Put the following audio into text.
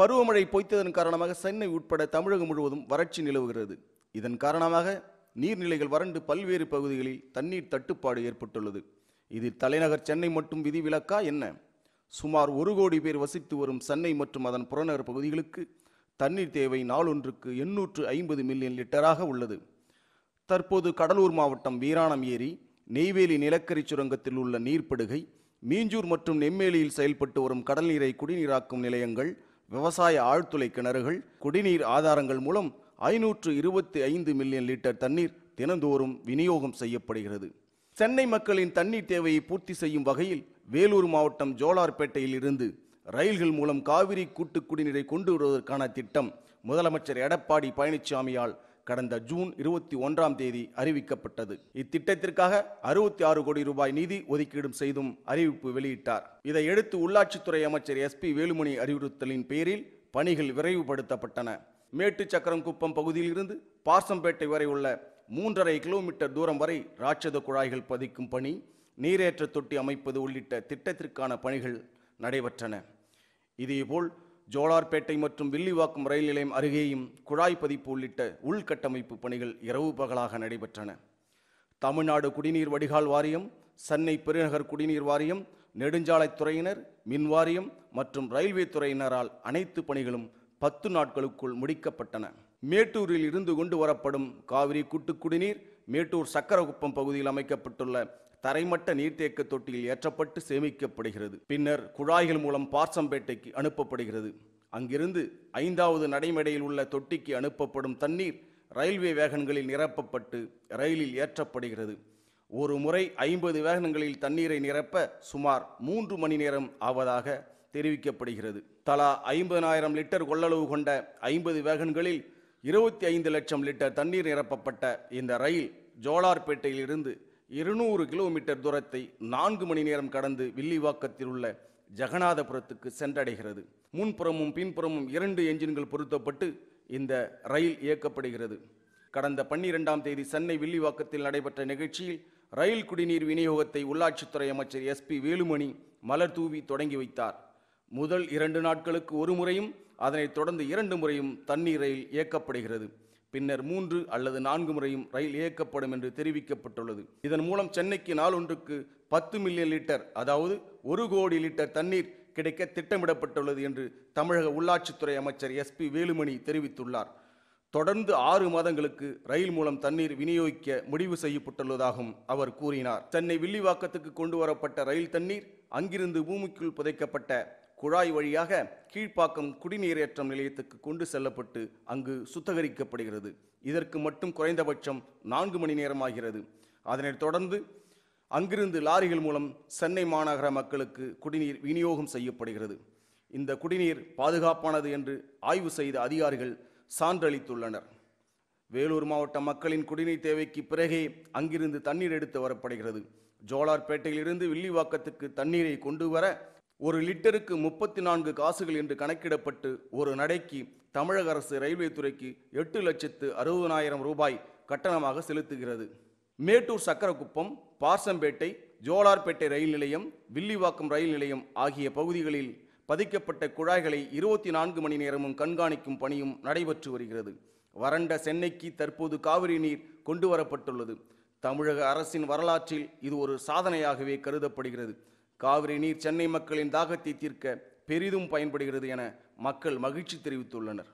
பருவமழை பொய்த்ததன் காரணமாக சென்னை உட்பட தமிழகம் முழுவதும் வறட்சி நிலவுகிறது இதன் காரணமாக நீர்நிலைகள் வறண்டு பல்வேறு பகுதிகளில் தண்ணீர் தட்டுப்பாடு ஏற்பட்டுள்ளது இதில் தலைநகர் சென்னை மட்டும் விதிவிலக்கா என்ன சுமார் ஒரு கோடி பேர் வசித்து வரும் சென்னை மற்றும் அதன் புறநகர் பகுதிகளுக்கு தண்ணீர் தேவை நாளொன்றுக்கு எண்ணூற்று ஐம்பது மில்லியன் லிட்டராக உள்ளது தற்போது கடலூர் மாவட்டம் வீராணம் ஏரி நெய்வேலி நிலக்கரி சுரங்கத்தில் உள்ள நீர்ப்படுகை மீஞ்சூர் மற்றும் நெம்மேலியில் செயல்பட்டு வரும் கடல்நீரை குடிநீராக்கும் நிலையங்கள் விவசாய ஆழ்துளை கிணறுகள் குடிநீர் ஆதாரங்கள் மூலம் ஐநூற்று இருபத்தி ஐந்து மில்லியன் லிட்டர் தண்ணீர் தினந்தோறும் விநியோகம் செய்யப்படுகிறது சென்னை மக்களின் தண்ணீர் தேவையை பூர்த்தி செய்யும் வகையில் வேலூர் மாவட்டம் ஜோலார்பேட்டையில் இருந்து ரயில்கள் மூலம் காவிரி கூட்டு குடிநீரை கொண்டு வருவதற்கான திட்டம் முதலமைச்சர் எடப்பாடி பழனிசாமியால் கடந்த ஜூன் இருபத்தி ஒன்றாம் தேதி அறிவிக்கப்பட்டது இத்திட்டத்திற்காக அறுபத்தி ஆறு கோடி ரூபாய் நிதி ஒதுக்கீடும் செய்தும் அறிவிப்பு வெளியிட்டார் இதையடுத்து உள்ளாட்சித்துறை அமைச்சர் எஸ் பி வேலுமணி அறிவுறுத்தலின் பேரில் பணிகள் விரைவுபடுத்தப்பட்டன மேட்டு சக்கரங்குப்பம் பகுதியிலிருந்து பாசம்பேட்டை வரை உள்ள மூன்றரை கிலோமீட்டர் தூரம் வரை ராட்சத குழாய்கள் பதிக்கும் பணி நீரேற்ற தொட்டி அமைப்பது உள்ளிட்ட திட்டத்திற்கான பணிகள் நடைபெற்றன இதேபோல் ஜோலார்பேட்டை மற்றும் வில்லிவாக்கம் ரயில் நிலையம் அருகேயும் குழாய் பதிப்பு உள்ளிட்ட உள்கட்டமைப்பு பணிகள் இரவு பகலாக நடைபெற்றன தமிழ்நாடு குடிநீர் வடிகால் வாரியம் சென்னை பெருநகர் குடிநீர் வாரியம் நெடுஞ்சாலைத்துறையினர் மின் வாரியம் மற்றும் ரயில்வே துறையினரால் அனைத்து பணிகளும் பத்து நாட்களுக்குள் முடிக்கப்பட்டன மேட்டூரில் இருந்து கொண்டு வரப்படும் காவிரி கூட்டு குடிநீர் மேட்டூர் சக்கரகுப்பம் பகுதியில் அமைக்கப்பட்டுள்ள தரைமட்ட நீர்த்தேக்க தொட்டியில் ஏற்றப்பட்டு சேமிக்கப்படுகிறது பின்னர் குழாய்கள் மூலம் பார்சம்பேட்டைக்கு அனுப்பப்படுகிறது அங்கிருந்து ஐந்தாவது நடைமேடையில் உள்ள தொட்டிக்கு அனுப்பப்படும் தண்ணீர் ரயில்வே வேகன்களில் நிரப்பப்பட்டு ரயிலில் ஏற்றப்படுகிறது ஒரு முறை ஐம்பது வேகனங்களில் தண்ணீரை நிரப்ப சுமார் மூன்று மணி நேரம் ஆவதாக தெரிவிக்கப்படுகிறது தலா ஐம்பதனாயிரம் லிட்டர் கொள்ளளவு கொண்ட ஐம்பது வேகன்களில் இருபத்தி ஐந்து லட்சம் லிட்டர் தண்ணீர் நிரப்பப்பட்ட இந்த ரயில் ஜோலார்பேட்டையிலிருந்து இருநூறு கிலோமீட்டர் தூரத்தை நான்கு மணி நேரம் கடந்து வில்லிவாக்கத்தில் உள்ள ஜெகநாதபுரத்துக்கு சென்றடைகிறது முன்புறமும் பின்புறமும் இரண்டு என்ஜின்கள் பொருத்தப்பட்டு இந்த ரயில் இயக்கப்படுகிறது கடந்த பன்னிரெண்டாம் தேதி சென்னை வில்லிவாக்கத்தில் நடைபெற்ற நிகழ்ச்சியில் ரயில் குடிநீர் விநியோகத்தை உள்ளாட்சித்துறை அமைச்சர் எஸ் பி வேலுமணி மலர் தூவி தொடங்கி வைத்தார் முதல் இரண்டு நாட்களுக்கு ஒரு முறையும் அதனைத் தொடர்ந்து இரண்டு முறையும் தண்ணீர் ரயில் இயக்கப்படுகிறது பின்னர் மூன்று அல்லது நான்கு முறையும் ரயில் இயக்கப்படும் என்று தெரிவிக்கப்பட்டுள்ளது இதன் மூலம் சென்னைக்கு நாளொன்றுக்கு பத்து மில்லியன் லிட்டர் அதாவது ஒரு கோடி லிட்டர் தண்ணீர் கிடைக்க திட்டமிடப்பட்டுள்ளது என்று தமிழக உள்ளாட்சித்துறை அமைச்சர் எஸ் பி வேலுமணி தெரிவித்துள்ளார் தொடர்ந்து ஆறு மாதங்களுக்கு ரயில் மூலம் தண்ணீர் விநியோகிக்க முடிவு செய்யப்பட்டுள்ளதாகவும் அவர் கூறினார் சென்னை வில்லிவாக்கத்துக்கு கொண்டு வரப்பட்ட ரயில் தண்ணீர் அங்கிருந்து பூமிக்குள் புதைக்கப்பட்ட குழாய் வழியாக கீழ்ப்பாக்கம் குடிநீரேற்றம் நிலையத்துக்கு கொண்டு செல்லப்பட்டு அங்கு சுத்தகரிக்கப்படுகிறது இதற்கு மட்டும் குறைந்தபட்சம் நான்கு மணி நேரம் ஆகிறது அதனை தொடர்ந்து அங்கிருந்து லாரிகள் மூலம் சென்னை மாநகர மக்களுக்கு குடிநீர் விநியோகம் செய்யப்படுகிறது இந்த குடிநீர் பாதுகாப்பானது என்று ஆய்வு செய்த அதிகாரிகள் சான்றளித்துள்ளனர் வேலூர் மாவட்ட மக்களின் குடிநீர் தேவைக்கு பிறகே அங்கிருந்து தண்ணீர் எடுத்து வரப்படுகிறது ஜோலார்பேட்டையிலிருந்து வில்லிவாக்கத்துக்கு தண்ணீரை கொண்டு வர ஒரு லிட்டருக்கு முப்பத்தி நான்கு காசுகள் என்று கணக்கிடப்பட்டு ஒரு நடைக்கு தமிழக அரசு ரயில்வே துறைக்கு எட்டு லட்சத்து அறுபதாயிரம் ரூபாய் கட்டணமாக செலுத்துகிறது மேட்டூர் சக்கரக்குப்பம் பார்சம்பேட்டை ஜோலார்பேட்டை ரயில் நிலையம் வில்லிவாக்கம் ரயில் நிலையம் ஆகிய பகுதிகளில் பதிக்கப்பட்ட குழாய்களை இருபத்தி நான்கு மணி நேரமும் கண்காணிக்கும் பணியும் நடைபெற்று வருகிறது வறண்ட சென்னைக்கு தற்போது காவிரி நீர் கொண்டு வரப்பட்டுள்ளது தமிழக அரசின் வரலாற்றில் இது ஒரு சாதனையாகவே கருதப்படுகிறது காவிரி நீர் சென்னை மக்களின் தாகத்தை தீர்க்க பெரிதும் பயன்படுகிறது என மக்கள் மகிழ்ச்சி தெரிவித்துள்ளனர்